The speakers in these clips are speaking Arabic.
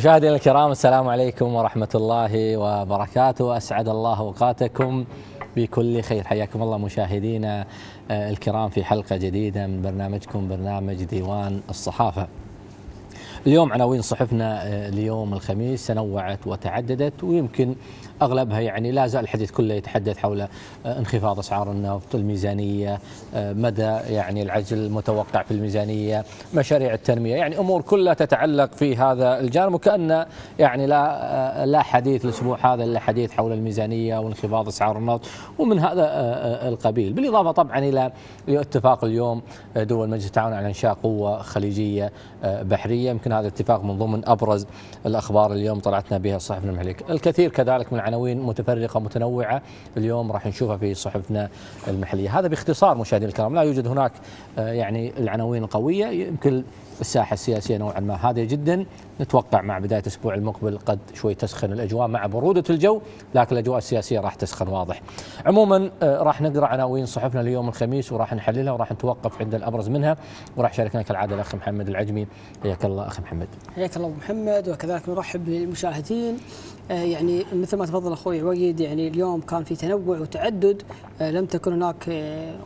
مشاهدينا الكرام السلام عليكم ورحمة الله وبركاته أسعد الله أوقاتكم بكل خير حياكم الله مشاهدينا آه، الكرام في حلقة جديدة من برنامجكم برنامج ديوان الصحافة اليوم عناوين صحفنا آه، ليوم الخميس تنوعت وتعددت ويمكن اغلبها يعني لا زال الحديث كله يتحدث حول آه، انخفاض اسعار النفط، الميزانيه، آه، مدى يعني العجل المتوقع في الميزانيه، مشاريع التنميه، يعني امور كلها تتعلق في هذا الجانب وكان يعني لا آه، لا حديث الاسبوع هذا الا حديث حول الميزانيه وانخفاض اسعار النفط ومن هذا القبيل، بالاضافه طبعا الى اتفاق اليوم دول مجلس التعاون على انشاء قوه خليجيه بحريه، يمكن هذا الاتفاق من ضمن ابرز الاخبار اليوم طلعتنا بها الصحف المملكه، الكثير كذلك من عناوين متفرقه متنوعه اليوم راح نشوفها في صحفنا المحليه هذا باختصار مشاهدينا الكرام لا يوجد هناك آه، يعني العناوين القويه يمكن الساحه السياسيه نوعا ما هذه جدا نتوقع مع بدايه الاسبوع المقبل قد شوي تسخن الاجواء مع بروده الجو لكن الاجواء السياسيه راح تسخن واضح. عموما آه، راح نقرا عناوين صحفنا اليوم الخميس وراح نحللها وراح نتوقف عند الابرز منها وراح شاركنا كالعاده الاخ محمد العجمي حياك الله اخ محمد. حياك الله ابو محمد وكذلك نرحب بالمشاهدين آه، يعني مثل ما تفضل اخوي عويد يعني اليوم كان في تنوع وتعدد آه، لم تكن هناك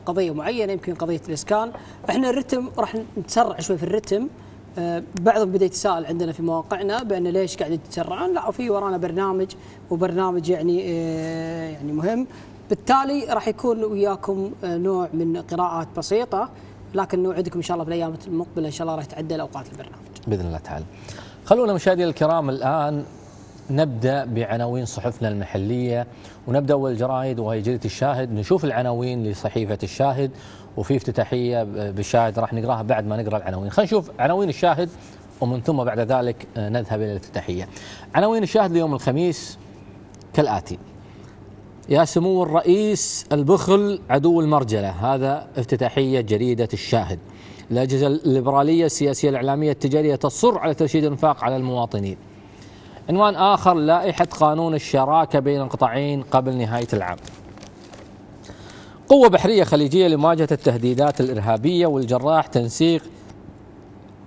قضيه معينه يمكن قضيه الاسكان احنا الرتم راح نتسرع شوي في الرتم بعضهم بدا يتساءل عندنا في مواقعنا بان ليش قاعد تتسرعون؟ لا وفي ورانا برنامج وبرنامج يعني آه، يعني مهم بالتالي راح يكون وياكم آه، نوع من قراءات بسيطه لكن نوعدكم ان شاء الله في الايام المقبله ان شاء الله راح تعدل اوقات البرنامج باذن الله تعالى خلونا مشاهدينا الكرام الان نبدا بعناوين صحفنا المحليه ونبدا اول جرايد وهي جريده الشاهد نشوف العناوين لصحيفه الشاهد وفي افتتاحيه بالشاهد راح نقراها بعد ما نقرا العناوين خلينا نشوف عناوين الشاهد ومن ثم بعد ذلك آه، نذهب الى الافتتاحيه عناوين الشاهد ليوم الخميس كالاتي يا سمو الرئيس البخل عدو المرجله هذا افتتاحيه جريده الشاهد الاجهزه الليبراليه السياسيه الاعلاميه التجاريه تصر على ترشيد الانفاق على المواطنين عنوان آخر لائحة قانون الشراكة بين القطاعين قبل نهاية العام قوة بحرية خليجية لمواجهة التهديدات الإرهابية والجراح تنسيق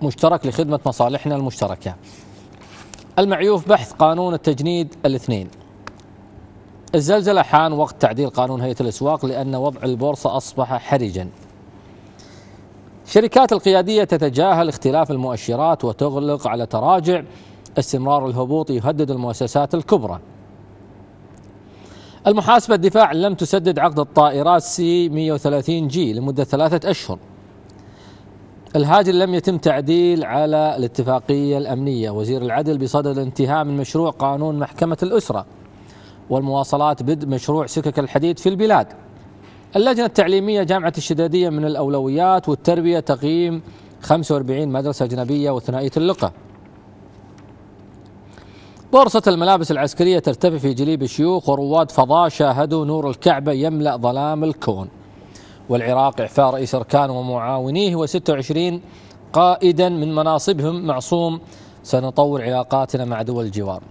مشترك لخدمة مصالحنا المشتركة المعيوف بحث قانون التجنيد الاثنين الزلزلة حان وقت تعديل قانون هيئة الأسواق لأن وضع البورصة أصبح حرجا شركات القيادية تتجاهل اختلاف المؤشرات وتغلق على تراجع استمرار الهبوط يهدد المؤسسات الكبرى المحاسبة الدفاع لم تسدد عقد الطائرات سي 130 جي لمدة ثلاثة أشهر الهاجل لم يتم تعديل على الاتفاقية الأمنية وزير العدل بصدد انتهاء من مشروع قانون محكمة الأسرة والمواصلات بدء مشروع سكك الحديد في البلاد اللجنة التعليمية جامعة الشدادية من الأولويات والتربية تقييم 45 مدرسة أجنبية وثنائية اللقاء بورصة الملابس العسكرية ترتفع في جليب الشيوخ ورواد فضاء شاهدوا نور الكعبة يملأ ظلام الكون والعراق إعفاء رئيس أركان ومعاونيه و26 قائدا من مناصبهم معصوم سنطور علاقاتنا مع دول الجوار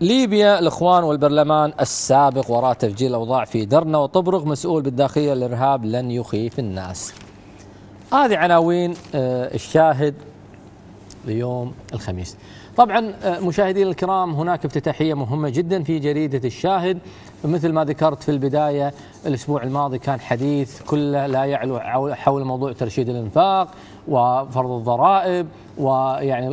ليبيا الإخوان والبرلمان السابق وراء تفجير الأوضاع في درنا وطبرق مسؤول بالداخلية الإرهاب لن يخيف الناس هذه عناوين آه، الشاهد ليوم الخميس طبعا آه، مشاهدينا الكرام هناك افتتاحيه مهمه جدا في جريده الشاهد مثل ما ذكرت في البدايه الاسبوع الماضي كان حديث كله لا يعلو حول موضوع ترشيد الانفاق وفرض الضرائب ويعني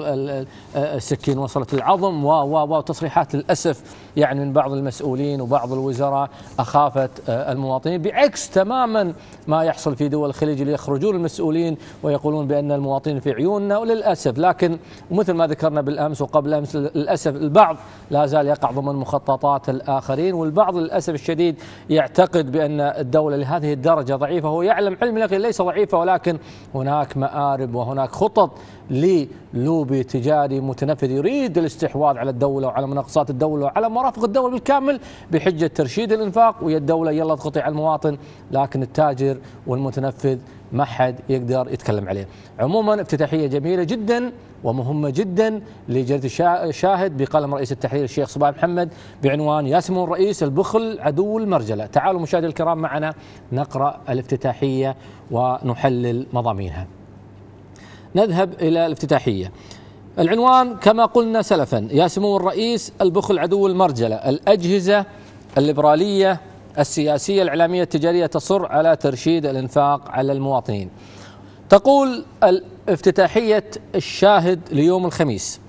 السكين وصلت العظم وتصريحات للاسف يعني من بعض المسؤولين وبعض الوزراء اخافت آه، المواطنين بعكس تماما ما يحصل في دول الخليج اللي يخرجون المسؤولين ويقولون بان المواطنين في عيوننا وللاسف لكن مثل ما ذكرنا بالامس وقبل امس للاسف البعض لا زال يقع ضمن مخططات الاخرين والبعض للاسف الشديد يعتقد بان الدوله لهذه الدرجه ضعيفه هو يعلم علم اليقين ليس ضعيفه ولكن هناك مآرب وهناك خطط للوبي تجاري متنفذ يريد الاستحواذ على الدولة وعلى مناقصات الدولة وعلى مرافق الدولة بالكامل بحجة ترشيد الإنفاق ويا الدولة يلا تقطيع على المواطن لكن التاجر والمتنفذ ما حد يقدر يتكلم عليه عموما افتتاحية جميلة جدا ومهمة جدا لجريدة الشاهد بقلم رئيس التحرير الشيخ صباح محمد بعنوان ياسمون الرئيس البخل عدو المرجلة تعالوا مشاهدي الكرام معنا نقرأ الافتتاحية ونحلل مضامينها نذهب إلى الافتتاحية العنوان كما قلنا سلفا يا سمو الرئيس البخل عدو المرجلة الأجهزة الليبرالية السياسية الإعلامية التجارية تصر على ترشيد الإنفاق على المواطنين تقول افتتاحية الشاهد ليوم الخميس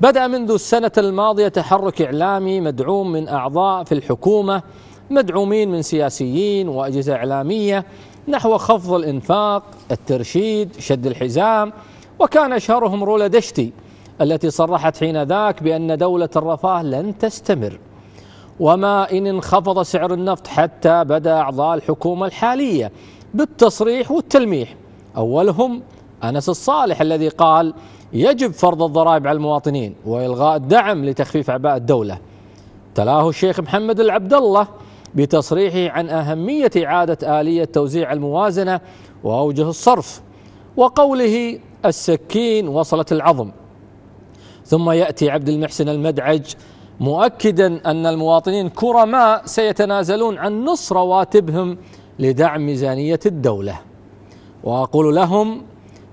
بدأ منذ السنة الماضية تحرك إعلامي مدعوم من أعضاء في الحكومة مدعومين من سياسيين وأجهزة إعلامية نحو خفض الإنفاق الترشيد شد الحزام وكان أشهرهم رولا دشتي التي صرحت حينذاك بأن دولة الرفاه لن تستمر وما إن انخفض سعر النفط حتى بدا أعضاء الحكومة الحالية بالتصريح والتلميح أولهم أنس الصالح الذي قال يجب فرض الضرائب على المواطنين وإلغاء الدعم لتخفيف أعباء الدولة تلاه الشيخ محمد العبد الله بتصريحه عن أهمية إعادة آلية توزيع الموازنة وأوجه الصرف وقوله السكين وصلت العظم ثم يأتي عبد المحسن المدعج مؤكدا أن المواطنين كرماء سيتنازلون عن نص رواتبهم لدعم ميزانية الدولة وأقول لهم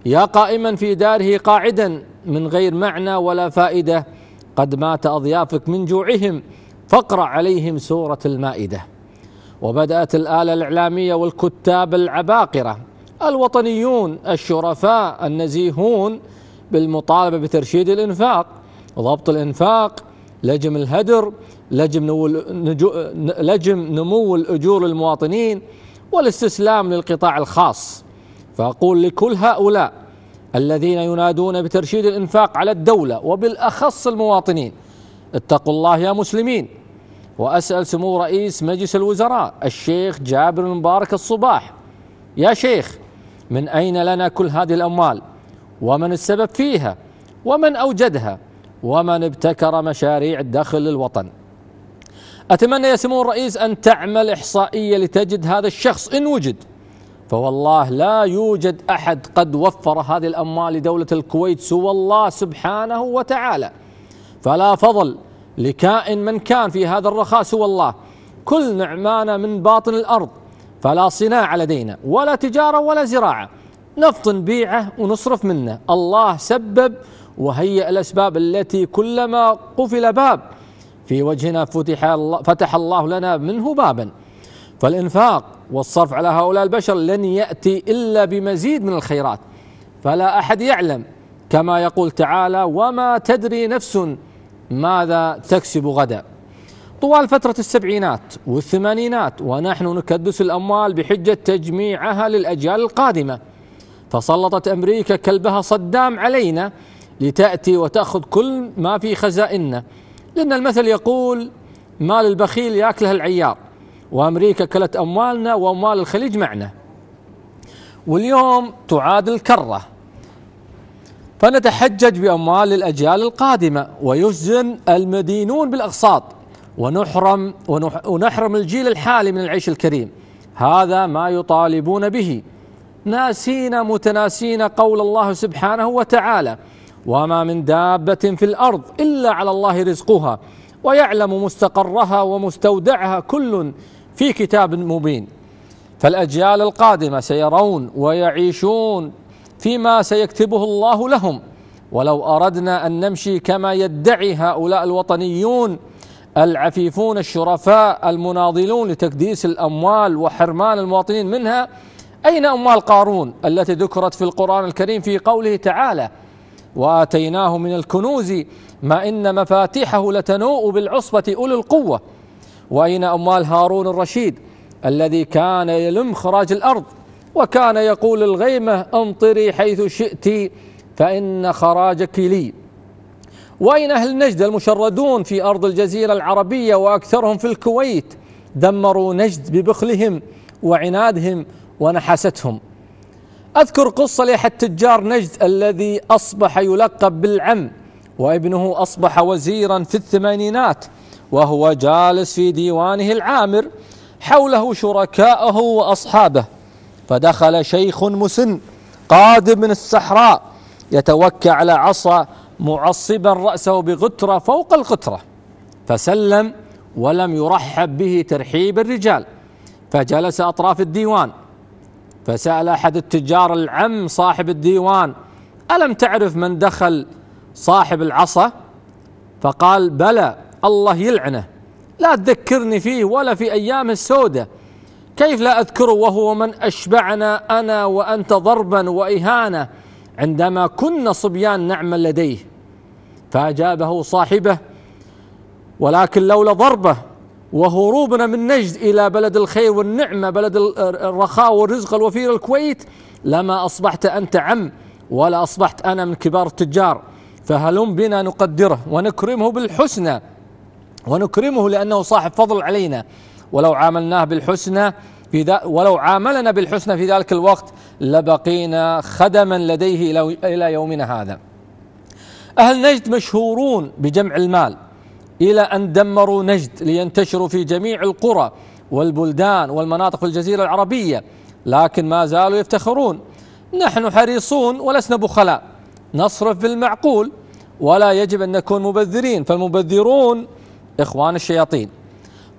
يا قائما في داره قاعدا من غير معنى ولا فائدة قد مات أضيافك من جوعهم فاقرأ عليهم سورة المائدة وبدأت الآلة الإعلامية والكتاب العباقرة الوطنيون الشرفاء النزيهون بالمطالبة بترشيد الإنفاق وضبط الإنفاق لجم الهدر لجم نمو, لجم نمو الأجور للمواطنين والاستسلام للقطاع الخاص فأقول لكل هؤلاء الذين ينادون بترشيد الإنفاق على الدولة وبالأخص المواطنين اتقوا الله يا مسلمين وأسأل سمو رئيس مجلس الوزراء الشيخ جابر المبارك الصباح يا شيخ من أين لنا كل هذه الأموال ومن السبب فيها ومن أوجدها ومن ابتكر مشاريع الدخل للوطن أتمنى يا سمو الرئيس أن تعمل إحصائية لتجد هذا الشخص إن وجد فوالله لا يوجد أحد قد وفر هذه الأموال لدولة الكويت سوى الله سبحانه وتعالى فلا فضل لكائن من كان في هذا الرخاء سوى الله كل نعمانا من باطن الأرض فلا صناعة لدينا ولا تجارة ولا زراعة نفط نبيعه ونصرف منه الله سبب وهيئ الأسباب التي كلما قفل باب في وجهنا فتح الله, فتح الله لنا منه بابا فالإنفاق والصرف على هؤلاء البشر لن يأتي إلا بمزيد من الخيرات فلا أحد يعلم كما يقول تعالى وما تدري نفس ماذا تكسب غدا طوال فترة السبعينات والثمانينات ونحن نكدس الأموال بحجة تجميعها للأجيال القادمة فسلطت أمريكا كلبها صدام علينا لتأتي وتأخذ كل ما في خزائننا لأن المثل يقول مال البخيل ياكله العيار وأمريكا كلت أموالنا وأموال الخليج معنا واليوم تعاد الكرة فنتحجج بأموال الأجيال القادمة ويسجن المدينون بالأقساط ونحرم ونحرم الجيل الحالي من العيش الكريم هذا ما يطالبون به ناسين متناسين قول الله سبحانه وتعالى وما من دابة في الأرض إلا على الله رزقها ويعلم مستقرها ومستودعها كل في كتاب مبين فالأجيال القادمة سيرون ويعيشون فيما سيكتبه الله لهم ولو اردنا ان نمشي كما يدعي هؤلاء الوطنيون العفيفون الشرفاء المناضلون لتكديس الاموال وحرمان المواطنين منها اين اموال قارون التي ذكرت في القران الكريم في قوله تعالى واتيناه من الكنوز ما ان مفاتيحه لتنوء بالعصبه اولي القوه واين اموال هارون الرشيد الذي كان يلم خراج الارض وكان يقول الغيمة انطري حيث شئت فإن خراجك لي وأين أهل نجد المشردون في أرض الجزيرة العربية وأكثرهم في الكويت دمروا نجد ببخلهم وعنادهم ونحستهم أذكر قصة لأحد التجار نجد الذي أصبح يلقب بالعم وابنه أصبح وزيرا في الثمانينات وهو جالس في ديوانه العامر حوله شركاءه وأصحابه فدخل شيخ مسن قادم من الصحراء يتوكى على عصا معصبا رأسه بغترة فوق القطرة فسلم ولم يرحب به ترحيب الرجال فجلس أطراف الديوان فسأل أحد التجار العم صاحب الديوان ألم تعرف من دخل صاحب العصا فقال بلى الله يلعنه لا تذكرني فيه ولا في أيام السودة كيف لا أذكره وهو من أشبعنا أنا وأنت ضربا وإهانة عندما كنا صبيان نعمل لديه فأجابه صاحبه ولكن لولا ضربه وهروبنا من نجد إلى بلد الخير والنعمة بلد الرخاء والرزق الوفير الكويت لما أصبحت أنت عم ولا أصبحت أنا من كبار التجار فهلم بنا نقدره ونكرمه بالحسنى ونكرمه لأنه صاحب فضل علينا ولو عاملناه بالحسنى في ولو عاملنا بالحسنى في ذلك الوقت لبقينا خدما لديه إلى يومنا هذا أهل نجد مشهورون بجمع المال إلى أن دمروا نجد لينتشروا في جميع القرى والبلدان والمناطق في الجزيرة العربية لكن ما زالوا يفتخرون نحن حريصون ولسنا بخلاء نصرف بالمعقول ولا يجب أن نكون مبذرين فالمبذرون إخوان الشياطين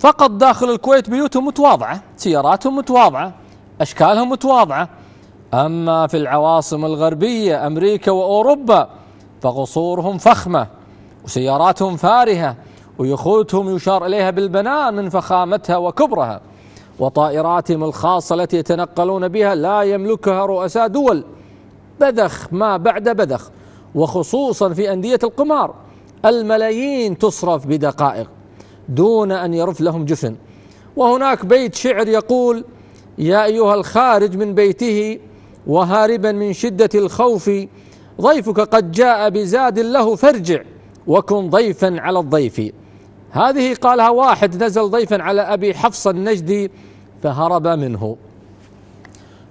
فقط داخل الكويت بيوتهم متواضعة سياراتهم متواضعة أشكالهم متواضعة أما في العواصم الغربية أمريكا وأوروبا فقصورهم فخمة وسياراتهم فارهة ويخوتهم يشار إليها بالبنان من فخامتها وكبرها وطائراتهم الخاصة التي يتنقلون بها لا يملكها رؤساء دول بذخ ما بعد بذخ وخصوصا في أندية القمار الملايين تصرف بدقائق دون ان يرف لهم جفن وهناك بيت شعر يقول يا ايها الخارج من بيته وهاربا من شده الخوف ضيفك قد جاء بزاد له فارجع وكن ضيفا على الضيف هذه قالها واحد نزل ضيفا على ابي حفص النجدي فهرب منه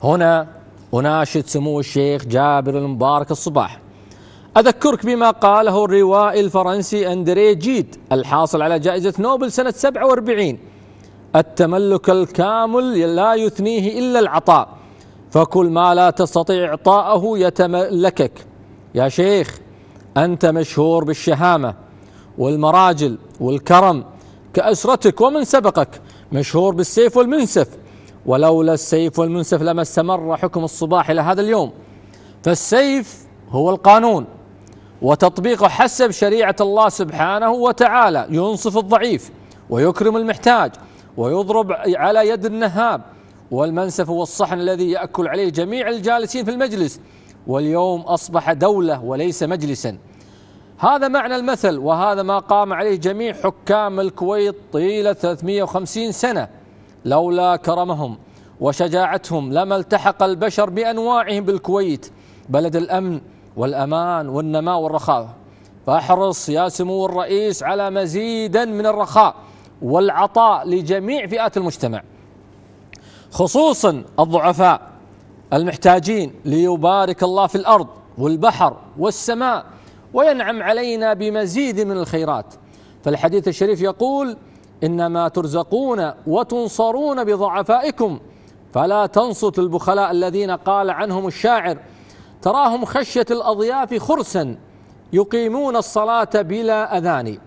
هنا اناشد سمو الشيخ جابر المبارك الصباح أذكرك بما قاله الروائي الفرنسي أندري جيد الحاصل على جائزة نوبل سنة 47 التملك الكامل لا يثنيه إلا العطاء فكل ما لا تستطيع إعطاءه يتملكك يا شيخ أنت مشهور بالشهامة والمراجل والكرم كأسرتك ومن سبقك مشهور بالسيف والمنسف ولولا السيف والمنسف لما استمر حكم الصباح إلى هذا اليوم فالسيف هو القانون وتطبيقه حسب شريعة الله سبحانه وتعالى ينصف الضعيف ويكرم المحتاج ويضرب على يد النهاب والمنسف والصحن الذي يأكل عليه جميع الجالسين في المجلس واليوم أصبح دولة وليس مجلسا هذا معنى المثل وهذا ما قام عليه جميع حكام الكويت طيلة 350 سنة لولا كرمهم وشجاعتهم لما التحق البشر بأنواعهم بالكويت بلد الأمن والأمان والنماء والرخاء فاحرص يا سمو الرئيس على مزيدا من الرخاء والعطاء لجميع فئات المجتمع خصوصا الضعفاء المحتاجين ليبارك الله في الارض والبحر والسماء وينعم علينا بمزيد من الخيرات فالحديث الشريف يقول انما ترزقون وتنصرون بضعفائكم فلا تنصت البخلاء الذين قال عنهم الشاعر تراهم خشية الأضياف خرسا يقيمون الصلاة بلا أذان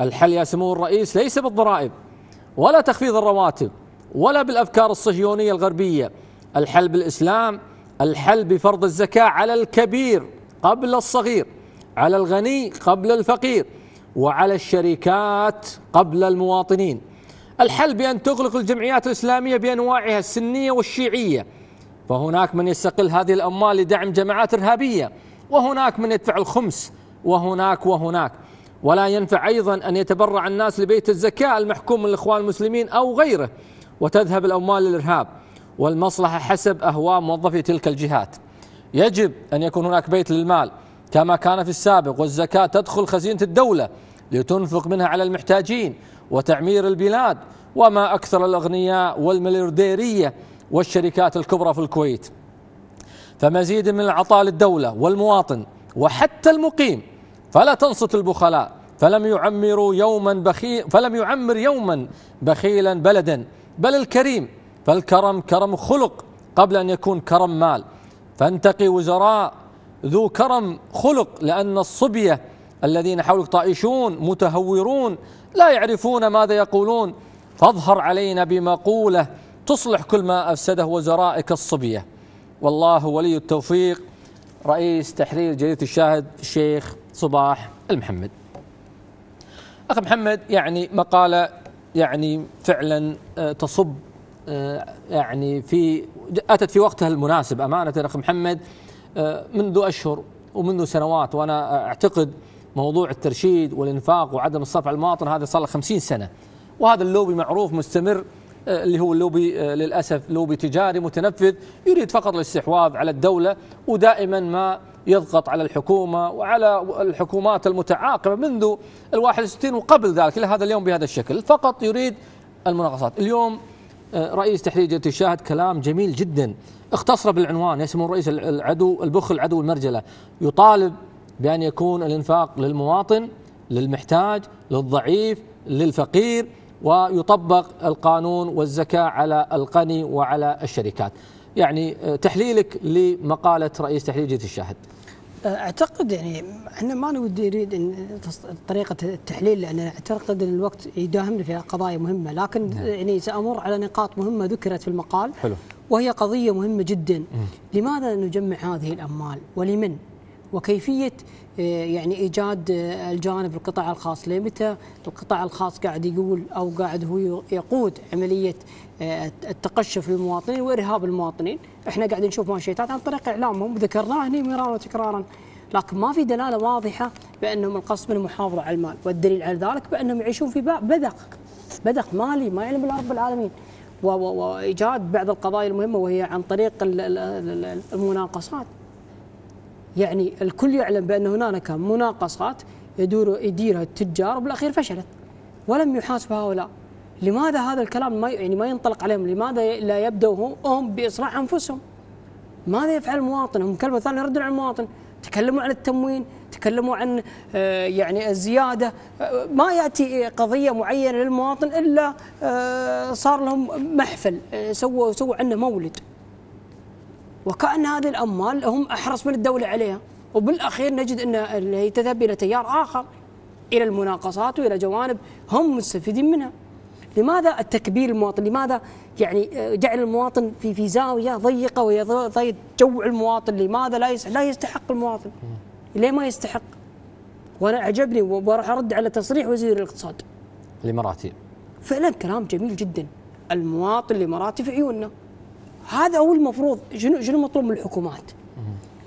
الحل يا سمو الرئيس ليس بالضرائب ولا تخفيض الرواتب ولا بالأفكار الصهيونية الغربية الحل بالإسلام الحل بفرض الزكاة على الكبير قبل الصغير على الغني قبل الفقير وعلى الشركات قبل المواطنين الحل بأن تغلق الجمعيات الإسلامية بأنواعها السنية والشيعية فهناك من يستقل هذه الأموال لدعم جماعات إرهابية وهناك من يدفع الخمس وهناك وهناك ولا ينفع أيضا أن يتبرع الناس لبيت الزكاة المحكوم من الإخوان المسلمين أو غيره وتذهب الأموال للإرهاب والمصلحة حسب أهواء موظفي تلك الجهات يجب أن يكون هناك بيت للمال كما كان في السابق والزكاة تدخل خزينة الدولة لتنفق منها على المحتاجين وتعمير البلاد وما أكثر الأغنياء والمليارديرية والشركات الكبرى في الكويت فمزيد من العطاء للدولة والمواطن وحتى المقيم فلا تنصت البخلاء فلم يعمروا يوما بخيل فلم يعمر يوما بخيلا بلدا بل الكريم فالكرم كرم خلق قبل أن يكون كرم مال فانتقي وزراء ذو كرم خلق لأن الصبية الذين حولك طائشون متهورون لا يعرفون ماذا يقولون فاظهر علينا بمقوله تصلح كل ما أفسده وزرائك الصبية والله ولي التوفيق رئيس تحرير جريدة الشاهد الشيخ صباح المحمد أخي محمد يعني مقالة يعني فعلا آه، تصب آه، يعني في أتت في وقتها المناسب أمانة أخي محمد آه، منذ أشهر ومنذ سنوات وأنا أعتقد موضوع الترشيد والإنفاق وعدم الصرف على المواطن هذا صار له 50 سنة وهذا اللوبي معروف مستمر آه، اللي هو اللوبي آه، للأسف لوبي تجاري متنفذ يريد فقط الاستحواذ على الدولة ودائما ما يضغط على الحكومة وعلى الحكومات المتعاقبة منذ ال 61 وقبل ذلك إلى هذا اليوم بهذا الشكل فقط يريد المناقصات اليوم آه، رئيس تحرير الشاهد كلام جميل جدا اختصر بالعنوان يسمو الرئيس العدو البخل عدو المرجلة يطالب بأن يكون الإنفاق للمواطن للمحتاج للضعيف للفقير ويطبق القانون والزكاة على القني وعلى الشركات يعني آه، تحليلك لمقالة رئيس تحليل جيت الشاهد آه، اعتقد يعني احنا ما نود نريد ان طريقه التحليل لان اعتقد ان الوقت يداهمنا في قضايا مهمه لكن نعم. يعني سامر على نقاط مهمه ذكرت في المقال حلو. وهي قضيه مهمه جدا لماذا نجمع هذه الاموال ولمن وكيفيه آه، يعني ايجاد آه، الجانب القطاع الخاص لمتى القطاع الخاص قاعد يقول او قاعد هو يقود عمليه آه، التقشف للمواطنين وارهاب المواطنين احنا قاعدين نشوف مانشيتات عن طريق اعلامهم ذكرناه هنا مرارا وتكرارا لكن ما في دلاله واضحه بانهم القصد من المحافظه على المال والدليل على ذلك بانهم يعيشون في بذخ بذخ مالي ما يعلم الا رب العالمين وايجاد بعض القضايا المهمه وهي عن طريق المناقصات يعني الكل يعلم بأن هنالك مناقصات يدور يديرها التجار وبالأخير فشلت ولم يحاسب هؤلاء لماذا هذا الكلام ما يعني ما ينطلق عليهم لماذا لا يبدأوا هم بإصلاح أنفسهم ماذا يفعل المواطن هم كلمة ثانية يردون على المواطن تكلموا عن التموين تكلموا عن آه، يعني الزيادة آه، ما يأتي قضية معينة للمواطن إلا آه، صار لهم محفل سووا سووا عنه مولد وكأن هذه الأموال هم أحرص من الدولة عليها وبالأخير نجد أن هي تذهب إلى تيار آخر إلى المناقصات وإلى جوانب هم مستفيدين منها لماذا التكبير المواطن لماذا يعني آه، جعل المواطن في في زاويه ضيقه وهي ضيق المواطن لماذا لا لا يستحق المواطن ليه ما يستحق وانا عجبني وراح ارد على تصريح وزير الاقتصاد الاماراتي فعلا كلام جميل جدا المواطن الاماراتي في عيوننا هذا هو المفروض شنو شنو مطلوب من الحكومات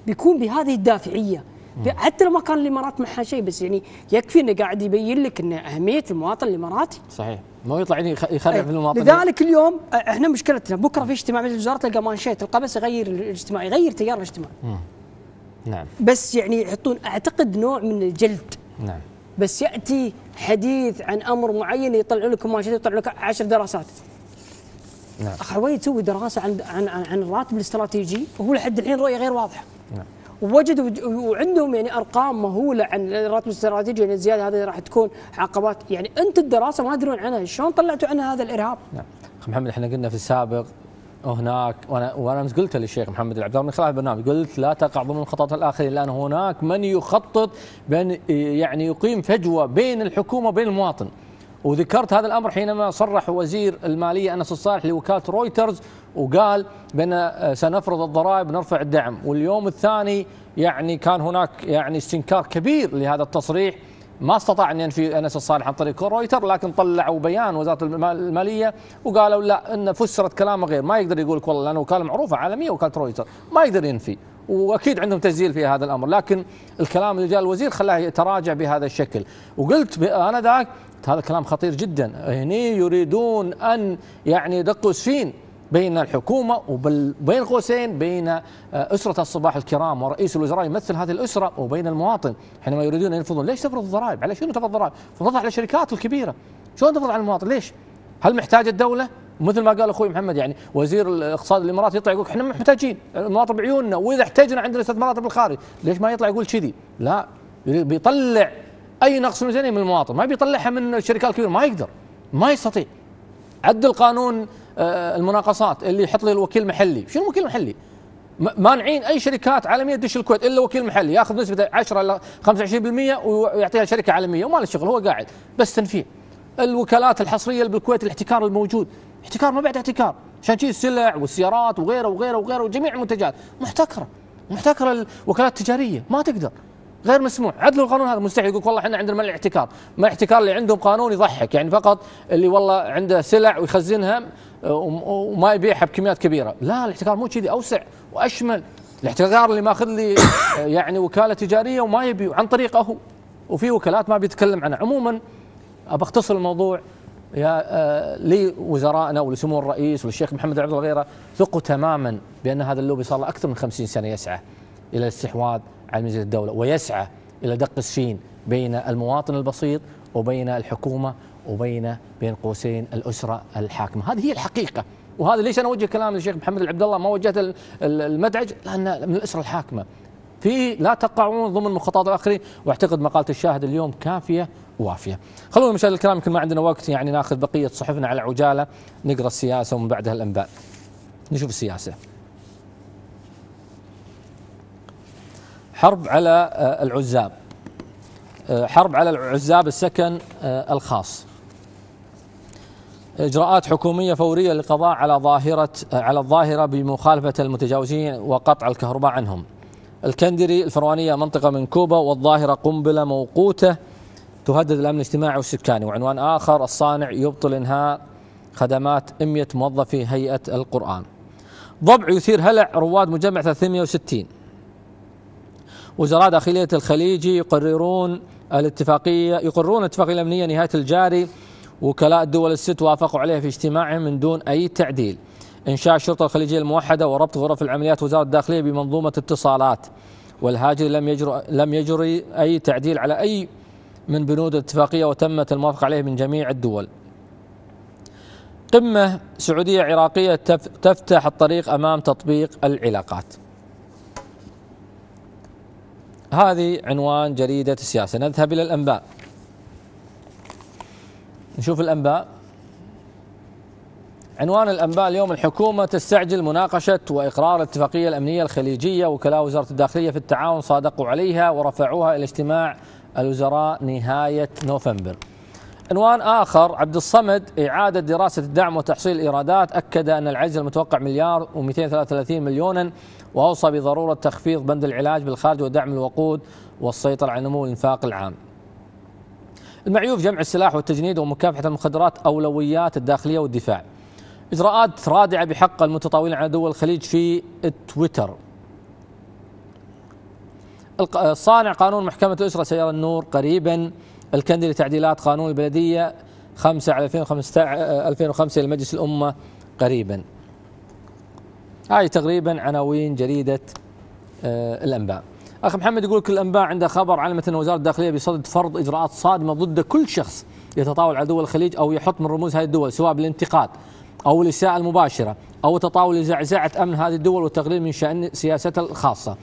بيكون بهذه الدافعيه حتى لو ما كان الامارات معها شيء بس يعني يكفي انه قاعد يبين لك ان اهميه المواطن الاماراتي صحيح ما يطلع يعني يخرع في إيه. المواطن لذلك اليوم إيه، احنا مشكلتنا بكره في اجتماع مجلس الوزراء تلقى مانشيت تلقى بس يغير الاجتماع يغير تيار الاجتماع نعم بس يعني يحطون اعتقد نوع من الجلد نعم بس ياتي حديث عن امر معين يطلعوا لكم مانشيت يطلعوا لك 10 دراسات نعم. اخ عوي دراسه عن عن عن الراتب الاستراتيجي وهو لحد الحين رؤيه غير واضحه نعم. ووجدوا وعندهم يعني ارقام مهوله عن الراتب الاستراتيجي يعني الزياده هذه راح تكون عقبات يعني انت الدراسه ما تدرون عنها شلون طلعتوا عنها هذا الارهاب؟ نعم اخ محمد احنا قلنا في السابق هناك وانا وانا امس قلت للشيخ محمد العبد من خلال البرنامج قلت لا تقع ضمن خطط الاخرين لان هناك من يخطط بان يعني يقيم فجوه بين الحكومه وبين المواطن وذكرت هذا الامر حينما صرح وزير الماليه انس الصالح لوكاله رويترز وقال بان آه، سنفرض الضرائب نرفع الدعم واليوم الثاني يعني كان هناك يعني استنكار كبير لهذا التصريح ما استطاع ان ينفي انس الصالح عن طريق رويتر لكن طلعوا بيان وزاره الماليه وقالوا لا ان فسرت كلامه غير ما يقدر يقول لك والله لانه وكاله معروفه عالميه وكاله رويتر ما يقدر ينفي واكيد عندهم تسجيل في هذا الامر لكن الكلام اللي جاء الوزير خلاه يتراجع بهذا الشكل وقلت انا ذاك هذا كلام خطير جدا هني يريدون أن يعني يدقوا سفين بين الحكومة وبين قوسين بين آه، أسرة الصباح الكرام ورئيس الوزراء يمثل هذه الأسرة وبين المواطن حينما يريدون أن يفرضون ليش تفرض الضرائب على شنو تفرض الضرائب تفرضها على الشركات الكبيرة شلون تفرض على المواطن ليش هل محتاجة الدولة مثل ما قال اخوي محمد يعني وزير الاقتصاد الاماراتي يطلع يقول احنا محتاجين المواطن بعيوننا واذا احتجنا عندنا استثمارات بالخارج، ليش ما يطلع يقول كذي؟ لا بيطلع اي نقص ميزانيه من المواطن ما بيطلعها من الشركات الكبيره ما يقدر ما يستطيع عدل قانون آه، المناقصات اللي يحط لي الوكيل المحلي شنو الوكيل المحلي مانعين اي شركات عالميه تدش الكويت الا وكيل محلي ياخذ نسبه 10 الى 25% ويعطيها شركه عالميه وما له شغل هو قاعد بس تنفيذ الوكالات الحصريه اللي بالكويت الاحتكار الموجود احتكار ما بعد احتكار عشان كذي السلع والسيارات وغيره وغيره وغيره وجميع المنتجات محتكره محتكره الوكالات التجاريه ما تقدر غير مسموح عدلوا القانون هذا مستحيل يقول والله احنا عندنا منع الاحتكار ما الاحتكار اللي عندهم قانون يضحك يعني فقط اللي والله عنده سلع ويخزنها آه، وما يبيعها بكميات كبيره لا الاحتكار مو كذي اوسع واشمل الاحتكار اللي ماخذ لي آه، يعني وكاله تجاريه وما يبي عن طريقه هو وفي وكالات ما بيتكلم عنها عموما ابى أختصر الموضوع يا لوزرائنا آه، لي وزرائنا ولسمو الرئيس وللشيخ محمد عبد الله غيره ثقوا تماما بان هذا اللوبي صار له اكثر من 50 سنه يسعى الى الاستحواذ على ميزة الدولة ويسعى إلى دق السين بين المواطن البسيط وبين الحكومة وبين بين قوسين الأسرة الحاكمة هذه هي الحقيقة وهذا ليش أنا أوجه كلام للشيخ محمد العبد الله ما وجهت المدعج لأن من الأسرة الحاكمة في لا تقعون ضمن مخططات الاخرين واعتقد مقاله الشاهد اليوم كافيه وافيه. خلونا مشاهد الكلام يمكن ما عندنا وقت يعني ناخذ بقيه صحفنا على عجاله نقرا السياسه ومن بعدها الانباء. نشوف السياسه. حرب على آه، العزاب آه، حرب على العزاب السكن آه، الخاص اجراءات حكوميه فوريه للقضاء على ظاهره على الظاهره بمخالفه المتجاوزين وقطع الكهرباء عنهم. الكندري الفروانيه منطقه من كوبا والظاهره قنبله موقوته تهدد الامن الاجتماعي والسكاني وعنوان اخر الصانع يبطل انهاء خدمات 100 موظفي هيئه القران. ضبع يثير هلع رواد مجمع 360 وزراء داخلية الخليج يقررون الاتفاقية يقررون الاتفاقية الأمنية نهاية الجاري وكلاء الدول الست وافقوا عليها في اجتماعهم من دون أي تعديل إنشاء الشرطة الخليجية الموحدة وربط غرف العمليات وزارة الداخلية بمنظومة اتصالات والهاجري لم يجر لم يجري أي تعديل على أي من بنود الاتفاقية وتمت الموافقة عليه من جميع الدول قمة سعودية عراقية تفتح الطريق أمام تطبيق العلاقات هذه عنوان جريدة السياسة نذهب إلى الأنباء نشوف الأنباء عنوان الأنباء اليوم الحكومة تستعجل مناقشة وإقرار الاتفاقية الأمنية الخليجية وكلاء وزارة الداخلية في التعاون صادقوا عليها ورفعوها إلى اجتماع الوزراء نهاية نوفمبر عنوان آخر عبد الصمد إعادة دراسة الدعم وتحصيل الإيرادات أكد أن العجز المتوقع مليار و233 مليونا وأوصى بضرورة تخفيض بند العلاج بالخارج ودعم الوقود والسيطرة على نمو الإنفاق العام المعيوف جمع السلاح والتجنيد ومكافحة المخدرات أولويات الداخلية والدفاع إجراءات رادعة بحق المتطاولين على دول الخليج في تويتر صانع قانون محكمة الأسرة سيرى النور قريباً الكندي لتعديلات قانون البلدية 5 على 2005 لمجلس الأمة قريبا هاي تقريبا عناوين جريدة آه، الأنباء أخ محمد يقول كل الأنباء عنده خبر علمت أن وزارة الداخلية بصدد فرض إجراءات صادمة ضد كل شخص يتطاول على دول الخليج أو يحط من رموز هذه الدول سواء بالانتقاد أو الإساءة المباشرة أو تطاول لزعزعة أمن هذه الدول والتقليل من شأن سياستها الخاصة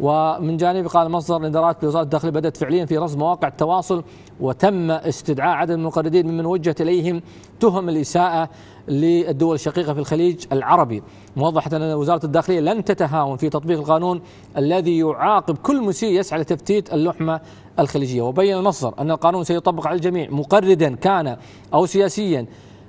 ومن جانب قال مصدر الإدارات بوزارة الداخلية بدأت فعليا في رصد مواقع التواصل وتم استدعاء عدد من المقلدين ممن وجهت إليهم تهم الإساءة للدول الشقيقة في الخليج العربي موضحة أن وزارة الداخلية لن تتهاون في تطبيق القانون الذي يعاقب كل مسيء يسعى لتفتيت اللحمة الخليجية وبين المصدر أن القانون سيطبق على الجميع مقردا كان أو سياسيا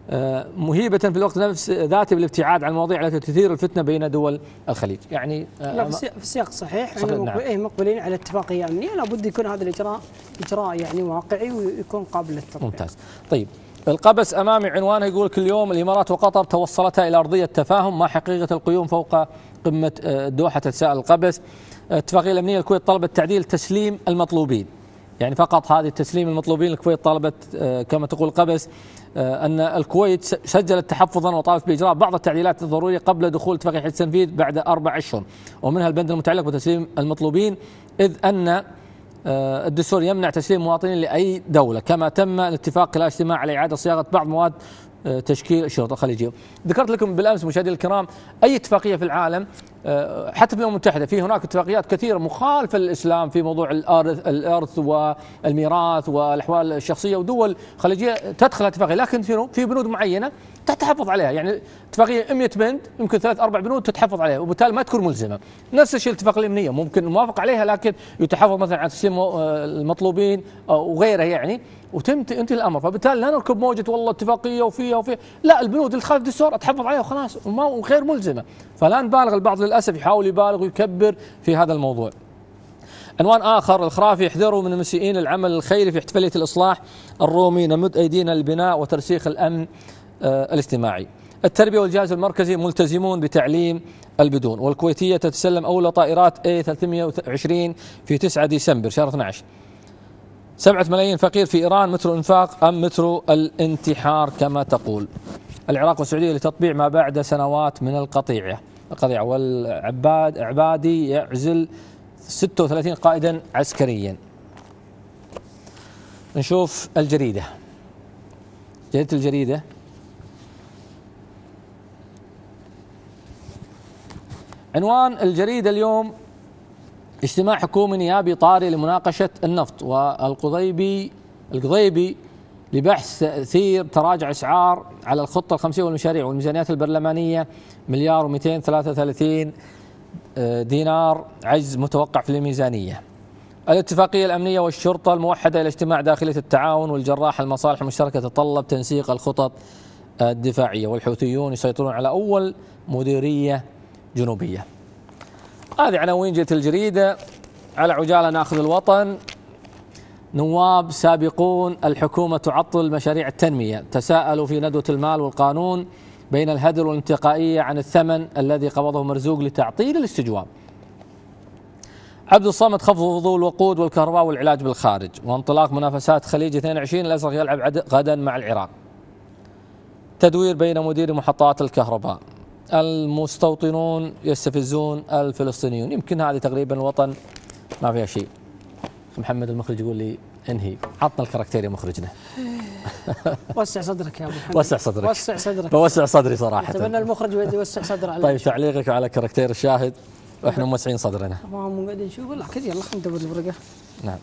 آه، مهيبة في الوقت نفس ذاته بالابتعاد عن المواضيع التي تثير الفتنة بين دول الخليج يعني آه، لا في السياق صحيح, يعني نعم. إيه، مقبلين على اتفاقية أمنية لابد يكون هذا الإجراء إجراء يعني واقعي ويكون قابل للتطبيق ممتاز طيب القبس أمامي عنوانه يقول كل يوم الإمارات وقطر توصلتا إلى أرضية تفاهم ما حقيقة القيوم فوق قمة الدوحة آه، تتساءل القبس اتفاقية الأمنية الكويت طلبت تعديل تسليم المطلوبين يعني فقط هذه تسليم المطلوبين الكويت طالبت كما تقول قبس آه، أن الكويت سجلت تحفظا وطالبت بإجراء بعض التعديلات الضرورية قبل دخول اتفاقية التنفيذ بعد أربع أشهر ومنها البند المتعلق بتسليم المطلوبين إذ أن آه، الدستور يمنع تسليم مواطنين لأي دولة كما تم الاتفاق خلال اجتماع على إعادة صياغة بعض مواد تشكيل الشرطه الخليجيه. ذكرت لكم بالامس مشاهدينا الكرام اي اتفاقيه في العالم آه، حتى في الامم المتحده في هناك اتفاقيات كثيره مخالفه للاسلام في موضوع الارث الارث والميراث والاحوال الشخصيه ودول خليجيه تدخل اتفاقيه لكن شنو في بنود معينه تتحفظ عليها يعني اتفاقيه 100 بند يمكن ثلاث اربع بنود تتحفظ عليها وبالتالي ما تكون ملزمه. نفس الشيء الاتفاقيه الامنيه ممكن نوافق عليها لكن يتحفظ مثلا على تسليم آه، المطلوبين آه، وغيره يعني وتنتهي انت الامر فبالتالي لا نركب موجه والله اتفاقيه وفيها وفيها لا البنود اللي تخالف الدستور اتحفظ عليها وخلاص وغير ملزمه فلا نبالغ البعض للاسف يحاول يبالغ ويكبر في هذا الموضوع عنوان آخر الخرافي يحذروا من المسيئين العمل الخيري في احتفالية الإصلاح الرومي نمد أيدينا للبناء وترسيخ الأمن آه الاجتماعي التربية والجهاز المركزي ملتزمون بتعليم البدون والكويتية تتسلم أولى اي A320 في 9 ديسمبر شهر 12 سبعة ملايين فقير في إيران مترو إنفاق أم مترو الانتحار كما تقول العراق والسعودية لتطبيع ما بعد سنوات من القطيعة القطيعة والعباد عبادي يعزل 36 قائدا عسكريا نشوف الجريدة جريدة الجريدة عنوان الجريدة اليوم اجتماع حكومي نيابي طارئ لمناقشة النفط والقضيبي القضيبي لبحث تأثير تراجع أسعار على الخطة الخمسية والمشاريع والميزانيات البرلمانية مليار و233 آه، دينار عجز متوقع في الميزانية الاتفاقية الأمنية والشرطة الموحدة إلى اجتماع داخلية التعاون والجراح المصالح المشتركة تتطلب تنسيق الخطط الدفاعية والحوثيون يسيطرون على أول مديرية جنوبية هذه عناوين جت الجريدة على عجالة ناخذ الوطن نواب سابقون الحكومة تعطل مشاريع التنمية تساءلوا في ندوة المال والقانون بين الهدر والانتقائية عن الثمن الذي قبضه مرزوق لتعطيل الاستجواب عبد الصمد خفضوا الوقود والكهرباء والعلاج بالخارج وانطلاق منافسات خليج 22 الازرق يلعب غدا مع العراق تدوير بين مدير محطات الكهرباء المستوطنون يستفزون الفلسطينيون يمكن هذه تقريبا الوطن ما فيها شيء محمد المخرج يقول لي انهي عطنا الكاركتير يا مخرجنا وسع صدرك يا ابو محمد وسع صدرك وسع صدرك بوسع صدري صراحه اتمنى المخرج يوسع صدره طيب تعليقك على كاركتير الشاهد واحنا موسعين صدرنا ما قاعدين نشوف لا كذا يلا خلينا ندور الورقه نعم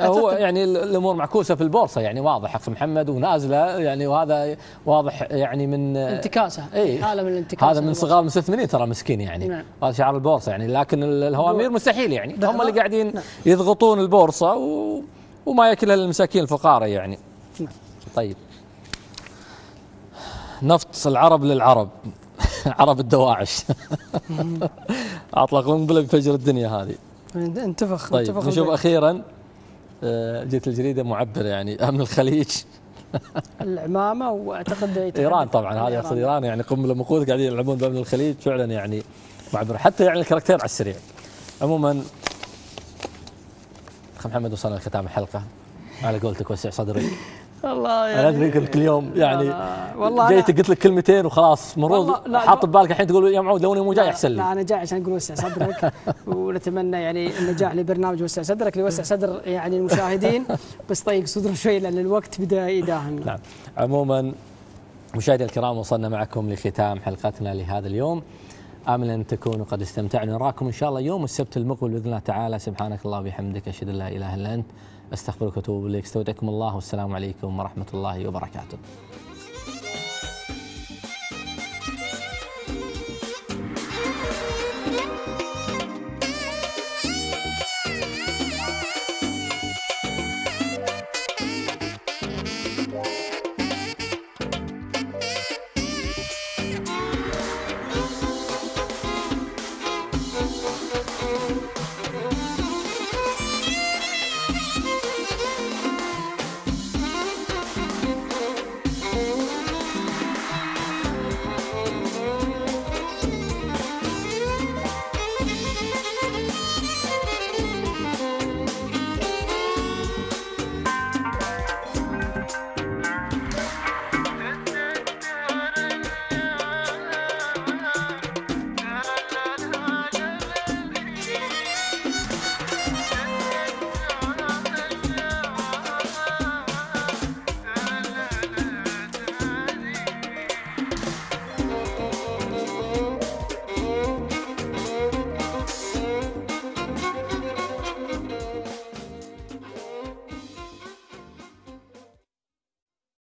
هو يعني الامور معكوسه في البورصه يعني واضح اخ محمد ونازله يعني وهذا واضح يعني من انتكاسه اي حاله من الانتكاسه هذا من صغار المستثمرين ترى مسكين يعني نعم. هذا شعار البورصه يعني لكن الهوامير نعم. مستحيل يعني نعم. هم اللي قاعدين نعم. يضغطون البورصه و وما ياكلها المساكين الفقاره يعني نعم. طيب نفط العرب للعرب عرب الدواعش اطلقوا قنبله بفجر الدنيا هذه انتفخ طيب انتفخ نشوف اخيرا آه، جت الجريده معبره يعني امن الخليج العمامه واعتقد ايران طبعا هذا يقصد ايران يعني قنبله مقود قاعدين يلعبون بامن الخليج فعلا يعني معبره حتى يعني الكاركتير على السريع عموما اخ محمد وصلنا لختام الحلقه على قولتك وسع صدري الله يعني, يعني انا ادري قلت اليوم يعني والله جيت قلت لك كلمتين وخلاص مرور حاط ببالك الحين تقول يا معود لو اني مو جاي احسن لي لا انا جاي عشان اقول وسع صدرك ونتمنى يعني النجاح لبرنامج وسع صدرك لوسع صدر يعني المشاهدين بس طيق صدره شوي لان الوقت بدا يداهم نعم عموما مشاهدينا الكرام وصلنا معكم لختام حلقتنا لهذا اليوم امل ان تكونوا قد استمتعنا نراكم ان شاء الله يوم السبت المقبل باذن الله تعالى سبحانك الله وبحمدك اشهد ان لا اله الا انت استغفرك واتوب اليك استودعكم الله والسلام عليكم ورحمه الله وبركاته